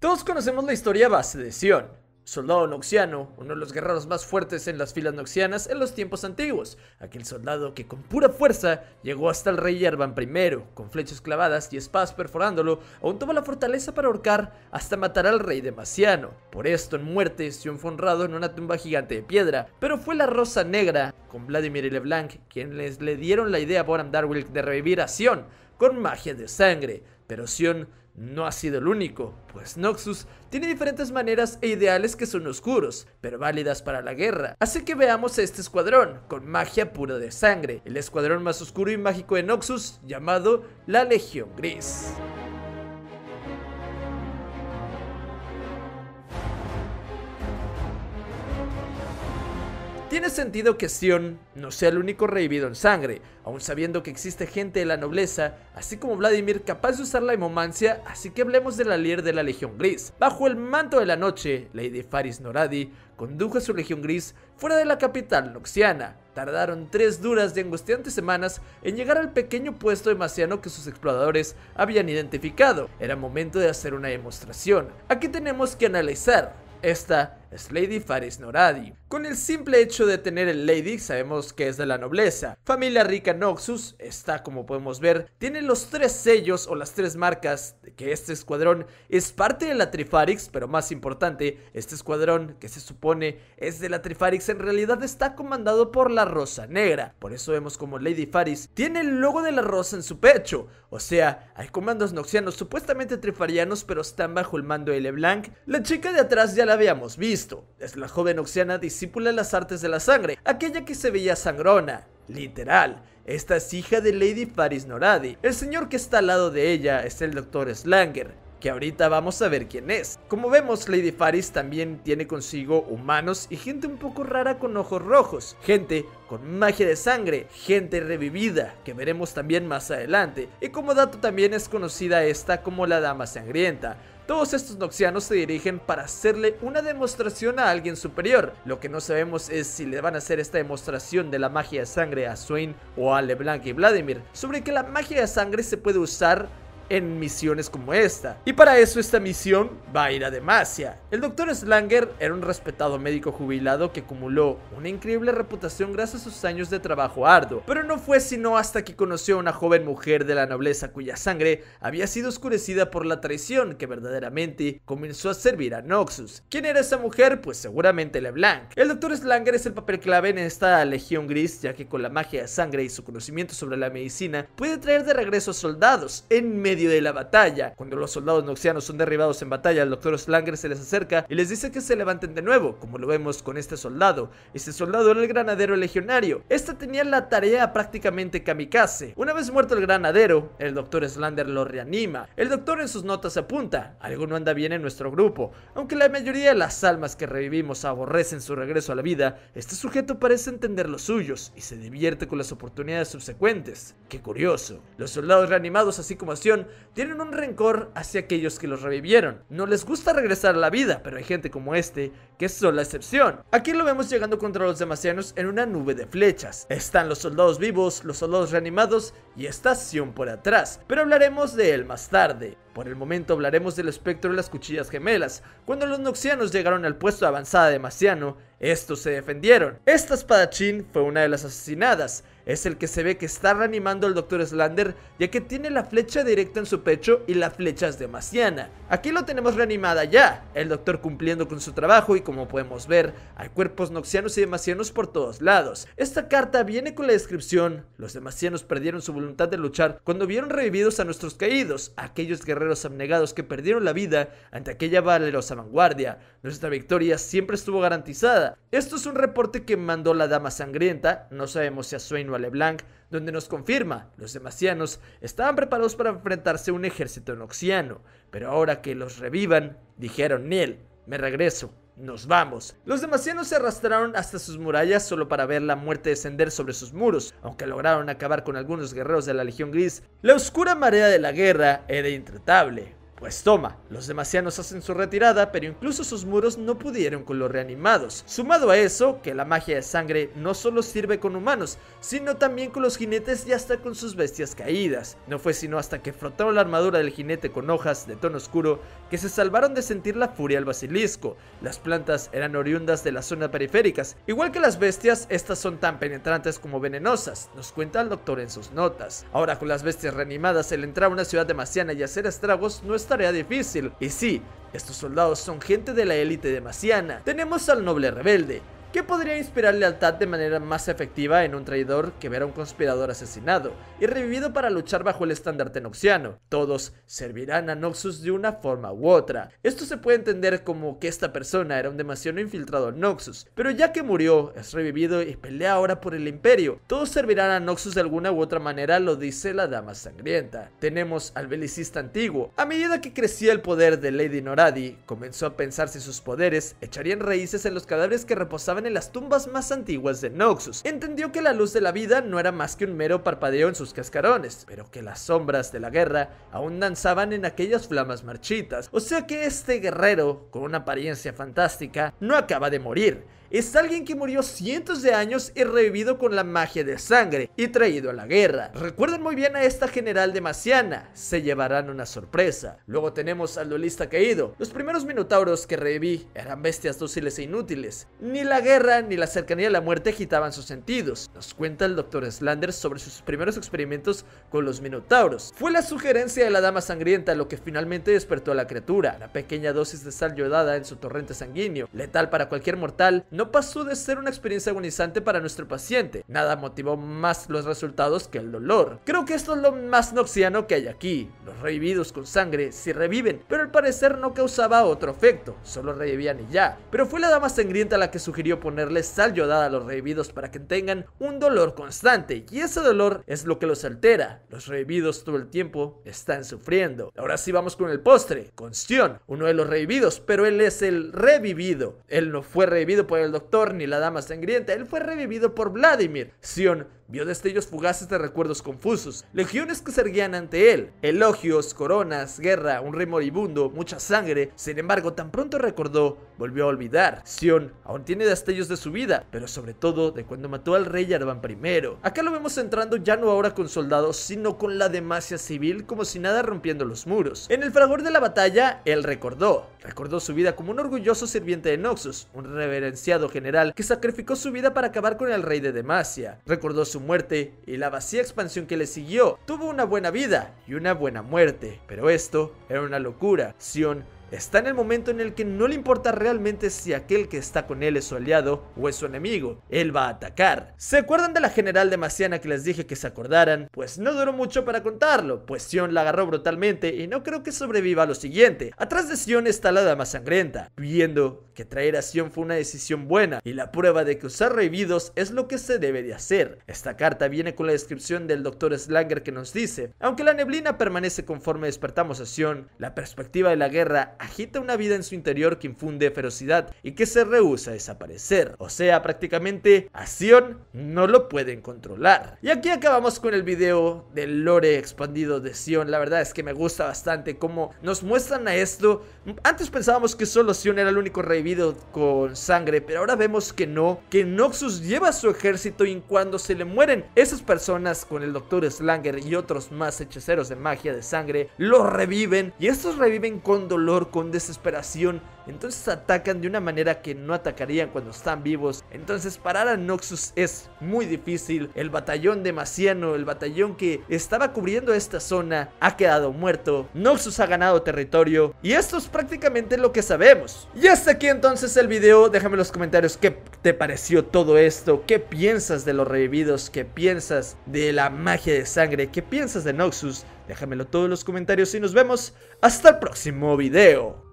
Todos conocemos la historia base de Sion, soldado noxiano, uno de los guerreros más fuertes en las filas noxianas en los tiempos antiguos, aquel soldado que con pura fuerza llegó hasta el rey Yerban I, con flechas clavadas y espadas perforándolo, aún tuvo la fortaleza para ahorcar hasta matar al rey Demasiano. Por esto, en muerte, Sion fue honrado en una tumba gigante de piedra, pero fue la Rosa Negra, con Vladimir y LeBlanc, quienes le dieron la idea a Boram de revivir a Sion con magia de sangre, pero Sion no ha sido el único, pues Noxus tiene diferentes maneras e ideales que son oscuros, pero válidas para la guerra. Así que veamos este escuadrón, con magia pura de sangre, el escuadrón más oscuro y mágico de Noxus, llamado la Legión Gris. Tiene sentido que Sion no sea el único revivido en sangre, aún sabiendo que existe gente de la nobleza, así como Vladimir capaz de usar la hemomancia, así que hablemos de la líder de la Legión Gris. Bajo el manto de la noche, Lady Faris Noradi condujo a su Legión Gris fuera de la capital noxiana. Tardaron tres duras y angustiantes semanas en llegar al pequeño puesto de Maciano que sus exploradores habían identificado. Era momento de hacer una demostración. Aquí tenemos que analizar. Esta es Lady Faris Noradi. Con el simple hecho de tener el Lady sabemos que es de la nobleza. Familia rica Noxus está, como podemos ver, tiene los tres sellos o las tres marcas de que este escuadrón es parte de la Trifarix, pero más importante, este escuadrón que se supone es de la Trifarix en realidad está comandado por la Rosa Negra. Por eso vemos como Lady Faris tiene el logo de la Rosa en su pecho. O sea, hay comandos noxianos supuestamente trifarianos pero están bajo el mando de LeBlanc. La chica de atrás ya la habíamos visto. Es la joven oxiana discípula de las artes de la sangre, aquella que se veía sangrona, literal. Esta es hija de Lady Faris Noradi. El señor que está al lado de ella es el Dr. Slanger, que ahorita vamos a ver quién es. Como vemos, Lady Faris también tiene consigo humanos y gente un poco rara con ojos rojos, gente con magia de sangre, gente revivida, que veremos también más adelante. Y como dato también es conocida esta como la Dama Sangrienta, todos estos noxianos se dirigen para hacerle una demostración a alguien superior. Lo que no sabemos es si le van a hacer esta demostración de la magia de sangre a Swain o a LeBlanc y Vladimir, sobre que la magia de sangre se puede usar en misiones como esta. Y para eso esta misión va a ir a Demacia. El Dr. Slanger era un respetado médico jubilado que acumuló una increíble reputación gracias a sus años de trabajo arduo, pero no fue sino hasta que conoció a una joven mujer de la nobleza cuya sangre había sido oscurecida por la traición que verdaderamente comenzó a servir a Noxus. ¿Quién era esa mujer? Pues seguramente LeBlanc. El Dr. Slanger es el papel clave en esta legión gris, ya que con la magia de sangre y su conocimiento sobre la medicina puede traer de regreso a soldados en medio de la batalla. Cuando los soldados noxianos son derribados en batalla, el Doctor Slanger se les acerca y les dice que se levanten de nuevo, como lo vemos con este soldado. Este soldado era el granadero legionario. Este tenía la tarea prácticamente kamikaze. Una vez muerto el granadero, el Doctor Slander lo reanima. El doctor en sus notas apunta, algo no anda bien en nuestro grupo. Aunque la mayoría de las almas que revivimos aborrecen su regreso a la vida, este sujeto parece entender los suyos y se divierte con las oportunidades subsecuentes. Qué curioso. Los soldados reanimados así como acción tienen un rencor hacia aquellos que los revivieron. No les gusta regresar a la vida, pero hay gente como este que solo la excepción. Aquí lo vemos llegando contra los demasianos en una nube de flechas. Están los soldados vivos, los soldados reanimados y estación por atrás, pero hablaremos de él más tarde. Por el momento hablaremos del espectro de las cuchillas gemelas. Cuando los noxianos llegaron al puesto de avanzada de Maciano, estos se defendieron. Esta espadachín fue una de las asesinadas, es el que se ve que está reanimando al doctor Slander, ya que tiene la flecha directa en su pecho y la flecha es demasiana. Aquí lo tenemos reanimada ya, el Doctor cumpliendo con su trabajo y como podemos ver, hay cuerpos noxianos y demasianos por todos lados. Esta carta viene con la descripción, los demasianos perdieron su voluntad de luchar cuando vieron revividos a nuestros caídos, aquellos guerreros abnegados que perdieron la vida ante aquella valerosa vanguardia. Nuestra victoria siempre estuvo garantizada. Esto es un reporte que mandó la Dama Sangrienta, no sabemos si a Swain donde nos confirma, los demasianos estaban preparados para enfrentarse a un ejército noxiano, pero ahora que los revivan, dijeron Niel, me regreso, nos vamos. Los demasianos se arrastraron hasta sus murallas solo para ver la muerte descender sobre sus muros, aunque lograron acabar con algunos guerreros de la Legión Gris. La oscura marea de la guerra era intratable. Pues toma, los demasianos hacen su retirada, pero incluso sus muros no pudieron con los reanimados. Sumado a eso, que la magia de sangre no solo sirve con humanos, sino también con los jinetes y hasta con sus bestias caídas. No fue sino hasta que frotaron la armadura del jinete con hojas de tono oscuro que se salvaron de sentir la furia del basilisco. Las plantas eran oriundas de las zonas periféricas. Igual que las bestias, estas son tan penetrantes como venenosas, nos cuenta el doctor en sus notas. Ahora con las bestias reanimadas, el entrar a una ciudad demasiana y hacer estragos no es tarea difícil. Y sí, estos soldados son gente de la élite demasiana. Tenemos al noble rebelde, ¿Qué podría inspirar lealtad de manera más efectiva en un traidor que ver a un conspirador asesinado y revivido para luchar bajo el estándar noxiano, Todos servirán a Noxus de una forma u otra. Esto se puede entender como que esta persona era un demasiado infiltrado Noxus, pero ya que murió, es revivido y pelea ahora por el imperio. Todos servirán a Noxus de alguna u otra manera, lo dice la Dama Sangrienta. Tenemos al belicista antiguo. A medida que crecía el poder de Lady Noradi, comenzó a pensar si sus poderes echarían raíces en los cadáveres que reposaban en las tumbas más antiguas de Noxus. Entendió que la luz de la vida no era más que un mero parpadeo en sus cascarones, pero que las sombras de la guerra aún danzaban en aquellas flamas marchitas. O sea que este guerrero, con una apariencia fantástica, no acaba de morir es alguien que murió cientos de años y revivido con la magia de sangre y traído a la guerra. Recuerden muy bien a esta general de Masiana... se llevarán una sorpresa. Luego tenemos al duelista caído. Los primeros minotauros que reviví eran bestias dóciles e inútiles. Ni la guerra ni la cercanía de la muerte agitaban sus sentidos. Nos cuenta el doctor Slander sobre sus primeros experimentos con los minotauros. Fue la sugerencia de la dama sangrienta lo que finalmente despertó a la criatura. Una pequeña dosis de sal yodada en su torrente sanguíneo, letal para cualquier mortal, no pasó de ser una experiencia agonizante para nuestro paciente. Nada motivó más los resultados que el dolor. Creo que esto es lo más noxiano que hay aquí. Los revividos con sangre sí reviven, pero al parecer no causaba otro efecto, solo revivían y ya. Pero fue la dama sangrienta la que sugirió ponerle sal yodada a los revividos para que tengan un dolor constante, y ese dolor es lo que los altera. Los revividos todo el tiempo están sufriendo. Ahora sí vamos con el postre, con Sion, uno de los revividos, pero él es el revivido. Él no fue revivido por el doctor ni la dama sangrienta, él fue revivido por Vladimir. Sion vio destellos fugaces de recuerdos confusos, legiones que se erguían ante él, elogios, coronas, guerra, un rey moribundo, mucha sangre. Sin embargo, tan pronto recordó, volvió a olvidar. Sion aún tiene destellos de su vida, pero sobre todo de cuando mató al rey Yarvan I. Acá lo vemos entrando ya no ahora con soldados, sino con la demacia civil, como si nada rompiendo los muros. En el fragor de la batalla, él recordó. Recordó su vida como un orgulloso sirviente de Noxus, un reverenciado general que sacrificó su vida para acabar con el rey de Demacia. Recordó su muerte y la vacía expansión que le siguió. Tuvo una buena vida y una buena muerte, pero esto era una locura. Sion Está en el momento en el que no le importa realmente si aquel que está con él es su aliado o es su enemigo. Él va a atacar. ¿Se acuerdan de la general de Maciana que les dije que se acordaran? Pues no duró mucho para contarlo, pues Sion la agarró brutalmente y no creo que sobreviva a lo siguiente. Atrás de Sion está la dama sangrienta, viendo que traer a Sion fue una decisión buena y la prueba de que usar revividos es lo que se debe de hacer. Esta carta viene con la descripción del Dr. Slanger que nos dice, aunque la neblina permanece conforme despertamos a Sion, la perspectiva de la guerra agita una vida en su interior que infunde ferocidad y que se rehúsa a desaparecer. O sea, prácticamente a Sion no lo pueden controlar. Y aquí acabamos con el video del lore expandido de Sion. La verdad es que me gusta bastante cómo nos muestran a esto. Antes pensábamos que solo Sion era el único revivido con sangre, pero ahora vemos que no, que Noxus lleva su ejército y cuando se le mueren esas personas con el Doctor Slanger y otros más hechiceros de magia de sangre, Lo reviven y estos reviven con dolor con desesperación entonces atacan de una manera que no atacarían cuando están vivos. Entonces parar a Noxus es muy difícil. El batallón de Maciano, el batallón que estaba cubriendo esta zona, ha quedado muerto. Noxus ha ganado territorio. Y esto es prácticamente lo que sabemos. Y hasta aquí entonces el video. Déjame en los comentarios qué te pareció todo esto. ¿Qué piensas de los revividos? ¿Qué piensas de la magia de sangre? ¿Qué piensas de Noxus? Déjamelo todos en los comentarios y nos vemos hasta el próximo video.